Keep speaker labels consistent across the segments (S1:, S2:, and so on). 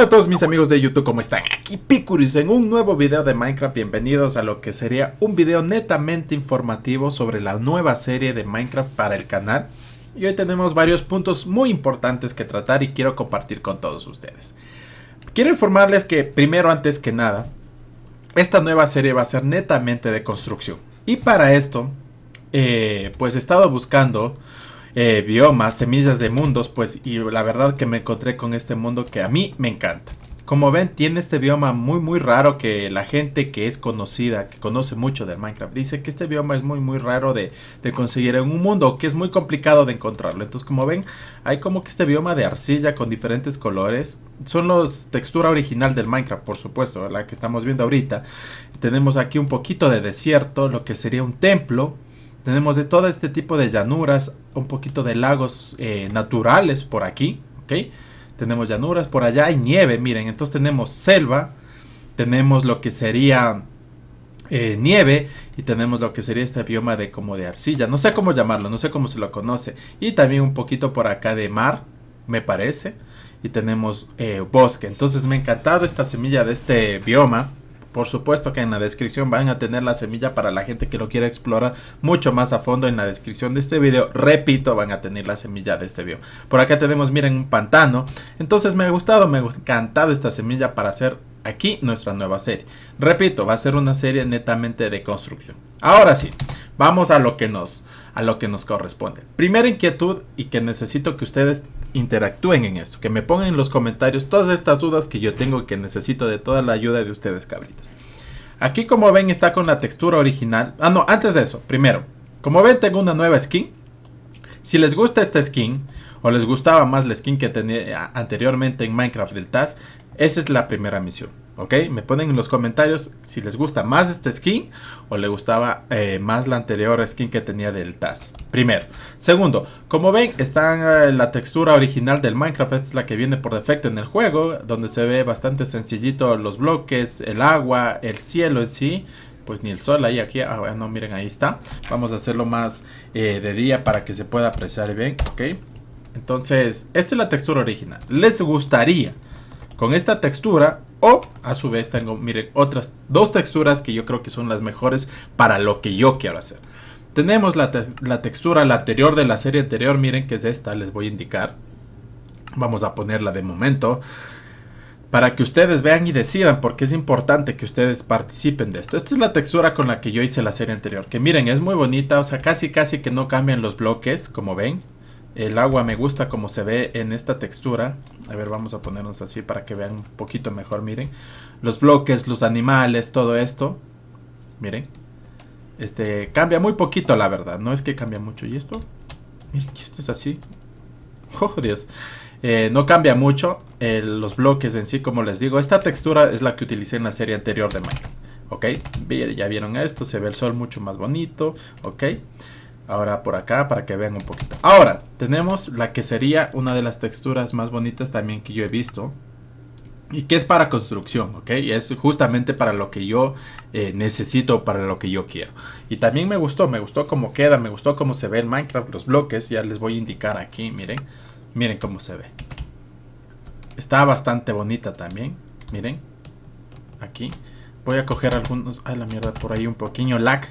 S1: Hola a todos mis amigos de YouTube, ¿cómo están? Aquí Picuris en un nuevo video de Minecraft. Bienvenidos a lo que sería un video netamente informativo sobre la nueva serie de Minecraft para el canal. Y hoy tenemos varios puntos muy importantes que tratar y quiero compartir con todos ustedes. Quiero informarles que primero, antes que nada, esta nueva serie va a ser netamente de construcción. Y para esto, eh, pues he estado buscando biomas, eh, semillas de mundos, pues y la verdad que me encontré con este mundo que a mí me encanta. Como ven, tiene este bioma muy muy raro que la gente que es conocida, que conoce mucho del Minecraft, dice que este bioma es muy muy raro de, de, conseguir en un mundo, que es muy complicado de encontrarlo. Entonces, como ven, hay como que este bioma de arcilla con diferentes colores. Son los textura original del Minecraft, por supuesto, la que estamos viendo ahorita. Tenemos aquí un poquito de desierto, lo que sería un templo tenemos de todo este tipo de llanuras, un poquito de lagos eh, naturales por aquí, ¿ok? Tenemos llanuras, por allá hay nieve, miren, entonces tenemos selva, tenemos lo que sería eh, nieve y tenemos lo que sería este bioma de como de arcilla, no sé cómo llamarlo, no sé cómo se lo conoce, y también un poquito por acá de mar, me parece, y tenemos eh, bosque, entonces me ha encantado esta semilla de este bioma, por supuesto que en la descripción van a tener la semilla para la gente que lo quiera explorar mucho más a fondo en la descripción de este video. Repito, van a tener la semilla de este video. Por acá tenemos, miren, un pantano. Entonces me ha gustado, me ha encantado esta semilla para hacer aquí nuestra nueva serie. Repito, va a ser una serie netamente de construcción. Ahora sí, vamos a lo que nos, a lo que nos corresponde. Primera inquietud y que necesito que ustedes interactúen en esto, que me pongan en los comentarios todas estas dudas que yo tengo que necesito de toda la ayuda de ustedes, cabritas. Aquí como ven está con la textura original. Ah, no, antes de eso, primero, como ven tengo una nueva skin. Si les gusta esta skin o les gustaba más la skin que tenía eh, anteriormente en Minecraft del TAS, esa es la primera misión. ¿Ok? Me ponen en los comentarios si les gusta más este skin o le gustaba eh, más la anterior skin que tenía del Taz. Primero. Segundo, como ven, está eh, la textura original del Minecraft. Esta es la que viene por defecto en el juego, donde se ve bastante sencillito los bloques, el agua, el cielo en sí pues ni el sol ahí aquí ah no miren ahí está vamos a hacerlo más eh, de día para que se pueda apreciar bien ok entonces esta es la textura original les gustaría con esta textura o a su vez tengo, miren, otras dos texturas que yo creo que son las mejores para lo que yo quiero hacer. Tenemos la, textura, anterior de la serie anterior, miren que es esta, les voy a indicar. Vamos a ponerla de momento para que ustedes vean y decidan, porque es importante que ustedes participen de esto. Esta es la textura con la que yo hice la serie anterior, que miren, es muy bonita, o sea, casi casi que no cambian los bloques, como ven. El agua me gusta como se ve en esta textura. A ver, vamos a ponernos así para que vean un poquito mejor, miren. Los bloques, los animales, todo esto. Miren. Este, cambia muy poquito, la verdad. No es que cambia mucho. ¿Y esto? Miren, esto es así. ¡Joder! Oh, Dios! Eh, no cambia mucho los bloques en sí, como les digo. Esta textura es la que utilicé en la serie anterior de mayo ¿Ok? Ya vieron esto. Se ve el sol mucho más bonito. ¿Ok? ok ahora por acá para que vean un poquito. Ahora, tenemos la que sería una de las texturas más bonitas también que yo he visto. Y que es para construcción, ¿ok? Es justamente para lo que yo eh, necesito, para lo que yo quiero. Y también me gustó, me gustó cómo queda, me gustó cómo se ve el Minecraft, los bloques. Ya les voy a indicar aquí, miren. Miren cómo se ve. Está bastante bonita también, miren. Aquí voy a coger algunos, ay la mierda, por ahí un pequeño lag.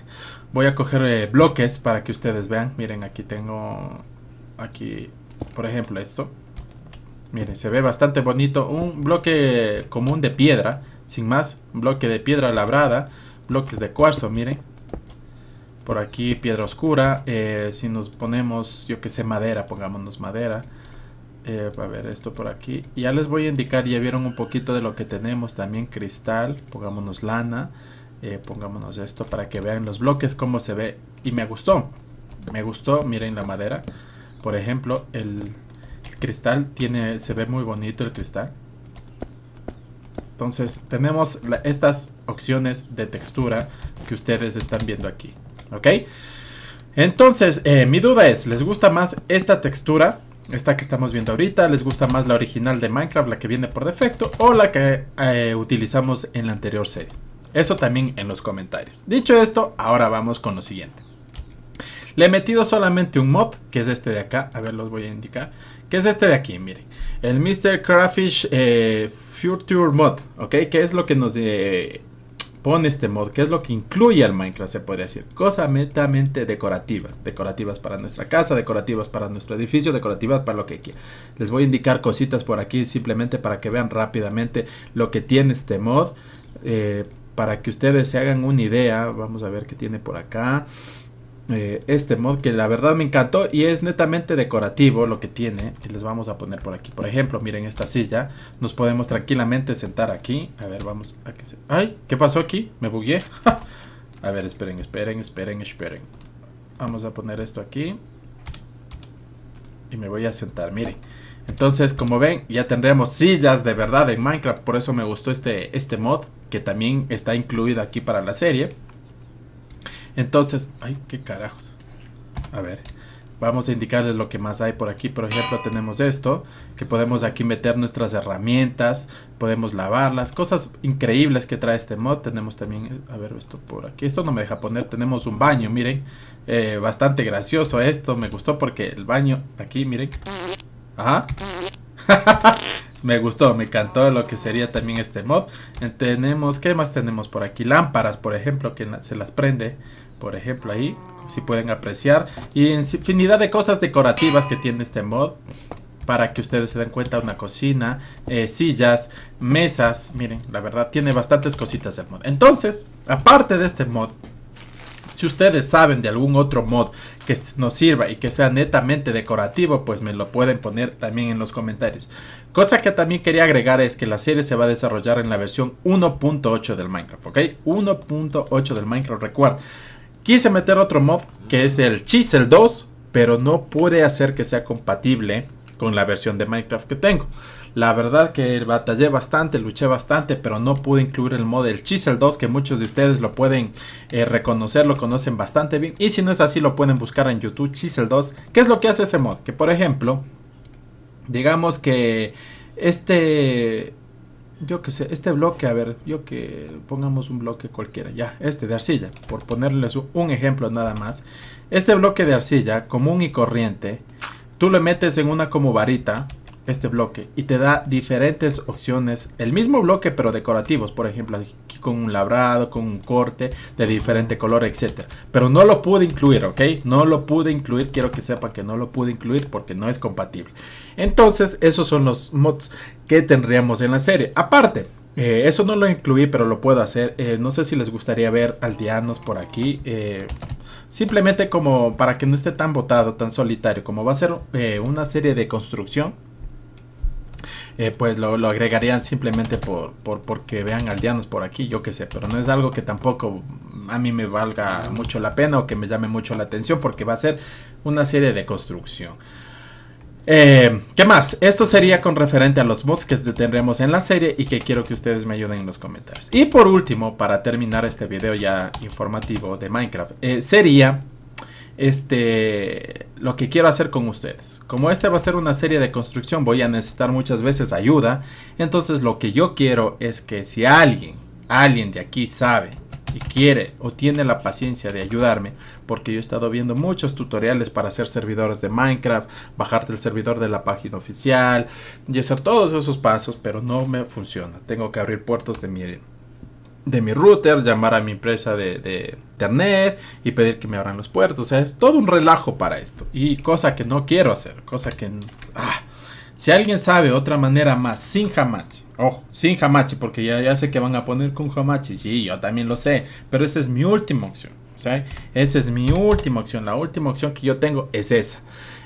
S1: Voy a coger eh, bloques para que ustedes vean. Miren, aquí tengo, aquí, por ejemplo, esto. Miren, se ve bastante bonito. Un bloque común de piedra, sin más. bloque de piedra labrada. Bloques de cuarzo, miren. Por aquí piedra oscura. Eh, si nos ponemos, yo que sé, madera, pongámonos madera. Eh, a ver, esto por aquí. Ya les voy a indicar, ya vieron un poquito de lo que tenemos. También cristal, pongámonos lana, eh, pongámonos esto para que vean los bloques cómo se ve. Y me gustó, me gustó, miren la madera. Por ejemplo, el cristal tiene, se ve muy bonito el cristal. Entonces tenemos estas opciones de textura que ustedes están viendo aquí. ¿Ok? Entonces, eh, mi duda es, ¿les gusta más esta textura esta que estamos viendo ahorita, les gusta más la original de Minecraft, la que viene por defecto, o la que eh, utilizamos en la anterior serie. Eso también en los comentarios. Dicho esto, ahora vamos con lo siguiente. Le he metido solamente un mod, que es este de acá, a ver, los voy a indicar, que es este de aquí, miren. El Mr. Craftish eh, Future Mod, ¿ok? Que es lo que nos eh, pone este mod, que es lo que incluye al Minecraft, se podría decir. Cosas metamente decorativas. Decorativas para nuestra casa, decorativas para nuestro edificio, decorativas para lo que quiera. Les voy a indicar cositas por aquí simplemente para que vean rápidamente lo que tiene este mod. Eh, para que ustedes se hagan una idea, vamos a ver qué tiene por acá. Eh, este mod que la verdad me encantó y es netamente decorativo lo que tiene les vamos a poner por aquí por ejemplo miren esta silla nos podemos tranquilamente sentar aquí a ver vamos a que se ay qué pasó aquí me bugué a ver esperen esperen esperen esperen vamos a poner esto aquí y me voy a sentar miren entonces, como ven, ya tendremos sillas de verdad en Minecraft. Por eso me gustó este, este mod, que también está incluido aquí para la serie. Entonces, ay, qué carajos. A ver, vamos a indicarles lo que más hay por aquí. Por ejemplo, tenemos esto, que podemos aquí meter nuestras herramientas, podemos lavarlas, cosas increíbles que trae este mod. Tenemos también, a ver, esto por aquí. Esto no me deja poner, tenemos un baño, miren. Eh, bastante gracioso esto, me gustó porque el baño, aquí, miren. Ajá. me gustó, me encantó lo que sería también este mod. Tenemos, ¿qué más tenemos por aquí? Lámparas, por ejemplo, que se las prende, por ejemplo, ahí, si pueden apreciar. Y infinidad de cosas decorativas que tiene este mod. Para que ustedes se den cuenta, una cocina, eh, sillas, mesas. Miren, la verdad, tiene bastantes cositas el mod. Entonces, aparte de este mod, si ustedes saben de algún otro mod que nos sirva y que sea netamente decorativo, pues me lo pueden poner también en los comentarios. Cosa que también quería agregar es que la serie se va a desarrollar en la versión 1.8 del Minecraft, ¿ok? 1.8 del Minecraft, recuerda. Quise meter otro mod que es el Chisel 2, pero no pude hacer que sea compatible con la versión de Minecraft que tengo. La verdad que batallé bastante, luché bastante, pero no pude incluir el mod del Chisel 2, que muchos de ustedes lo pueden eh, reconocer, lo conocen bastante bien. Y si no es así, lo pueden buscar en YouTube Chisel 2. ¿Qué es lo que hace ese mod? Que por ejemplo, digamos que este yo que sé, este bloque, a ver, yo que pongamos un bloque cualquiera, ya, este de arcilla, por ponerles un ejemplo nada más. Este bloque de arcilla común y corriente, tú le metes en una como varita este bloque y te da diferentes opciones, el mismo bloque pero decorativos, por ejemplo, aquí con un labrado, con un corte de diferente color, etcétera. Pero no lo pude incluir, ¿ok? No lo pude incluir, quiero que sepa que no lo pude incluir porque no es compatible. Entonces, esos son los mods que tendríamos en la serie. Aparte, eh, eso no lo incluí, pero lo puedo hacer. Eh, no sé si les gustaría ver aldeanos por aquí. Eh, simplemente como para que no esté tan botado, tan solitario. Como va a ser una serie de construcción, eh, pues lo, agregarían simplemente por, porque vean aldeanos por aquí, yo qué sé, pero no es algo que tampoco a mí me valga mucho la pena o que me llame mucho la atención porque va a ser una serie de construcción. Eh, ¿Qué más? Esto sería con referente a los mods que tendremos en la serie y que quiero que ustedes me ayuden en los comentarios. Y por último, para terminar este video ya informativo de Minecraft, eh, sería este lo que quiero hacer con ustedes. Como este va a ser una serie de construcción, voy a necesitar muchas veces ayuda. Entonces lo que yo quiero es que si alguien, alguien de aquí sabe y quiere o tiene la paciencia de ayudarme, porque yo he estado viendo muchos tutoriales para hacer servidores de Minecraft, bajarte el servidor de la página oficial y hacer todos esos pasos, pero no me funciona. Tengo que abrir puertos de mi de mi router, llamar a mi empresa de, internet y pedir que me abran los puertos. O sea, es todo un relajo para esto. Y cosa que no quiero hacer, cosa que... Ah, si alguien sabe otra manera más sin jamachi, ojo, sin jamachi porque ya, ya sé que van a poner con jamachi, sí, yo también lo sé, pero esa es mi última opción. sea, Esa es mi última opción, la última opción que yo tengo es esa.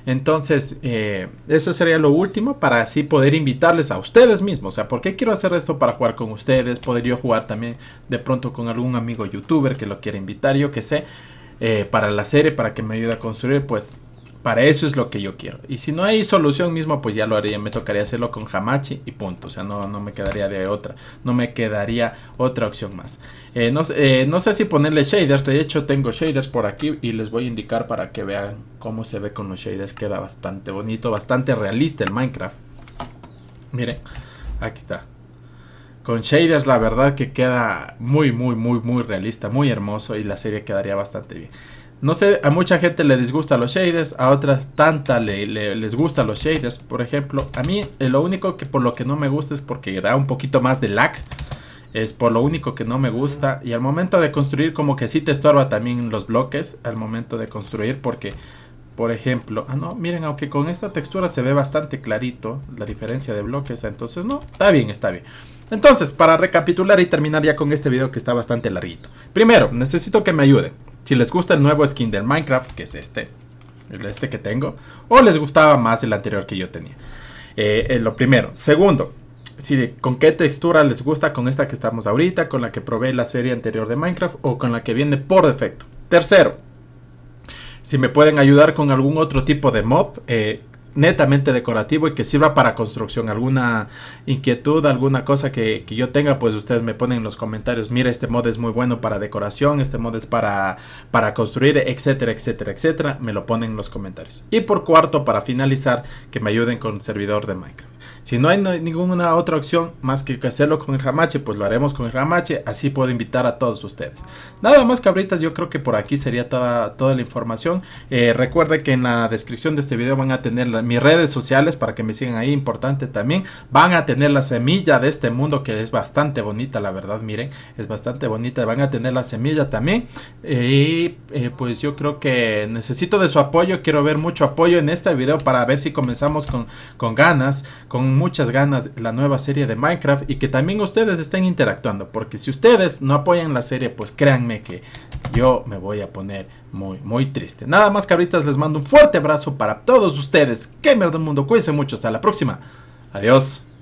S1: Entonces, eh, eso sería lo último para así poder invitarles a ustedes mismos. O sea, ¿por qué quiero hacer esto para jugar con ustedes? podría yo jugar también de pronto con algún amigo youtuber que lo quiera invitar, yo que sé, eh, para la serie, para que me ayude a construir, pues para eso es lo que yo quiero. Y si no hay solución mismo, pues ya lo haría. Me tocaría hacerlo con Hamachi y punto. O sea, no, no me quedaría de otra. No me quedaría otra opción más. Eh, no, eh, no, sé si ponerle shaders. De hecho, tengo shaders por aquí y les voy a indicar para que vean cómo se ve con los shaders. Queda bastante bonito, bastante realista el Minecraft. Miren, aquí está. Con shaders la verdad que queda muy, muy, muy, muy realista, muy hermoso y la serie quedaría bastante bien. No sé, a mucha gente le disgusta los shaders, a otras tanta le, les gusta los shaders, por ejemplo. A mí eh, lo único que por lo que no me gusta es porque da un poquito más de lag. Es por lo único que no me gusta. Y al momento de construir como que sí te estorba también los bloques. Al momento de construir porque, por ejemplo... Ah, no, miren, aunque con esta textura se ve bastante clarito la diferencia de bloques. Entonces, no, está bien, está bien. Entonces, para recapitular y terminar ya con este video que está bastante larguito. Primero, necesito que me ayuden. Si les gusta el nuevo skin del Minecraft, que es este, el este que tengo, o les gustaba más el anterior que yo tenía. Eh, eh, lo primero. Segundo, si con qué textura les gusta, con esta que estamos ahorita, con la que probé la serie anterior de Minecraft o con la que viene por defecto. Tercero, si me pueden ayudar con algún otro tipo de mod, eh, netamente decorativo y que sirva para construcción. ¿Alguna inquietud, alguna cosa que, yo tenga? Pues ustedes me ponen en los comentarios, mira, este mod es muy bueno para decoración, este mod es para, para construir, etcétera, etcétera, etcétera. Me lo ponen en los comentarios. Y por cuarto, para finalizar, que me ayuden con el servidor de Minecraft. Si no hay ninguna otra opción más que hacerlo con el ramache, pues lo haremos con el ramache. Así puedo invitar a todos ustedes. Nada más cabritas, yo creo que por aquí sería toda, toda la información. Eh, Recuerden que en la descripción de este video van a tener mis redes sociales para que me sigan ahí, importante también. Van a tener la semilla de este mundo que es bastante bonita, la verdad, miren, es bastante bonita. Van a tener la semilla también. Eh, y eh, pues yo creo que necesito de su apoyo, quiero ver mucho apoyo en este video para ver si comenzamos con, con ganas, con muchas ganas la nueva serie de Minecraft y que también ustedes estén interactuando, porque si ustedes no apoyan la serie, pues créanme que yo me voy a poner muy, muy triste. Nada más cabritas, les mando un fuerte abrazo para todos ustedes, gamer del mundo, cuídense mucho, hasta la próxima, adiós.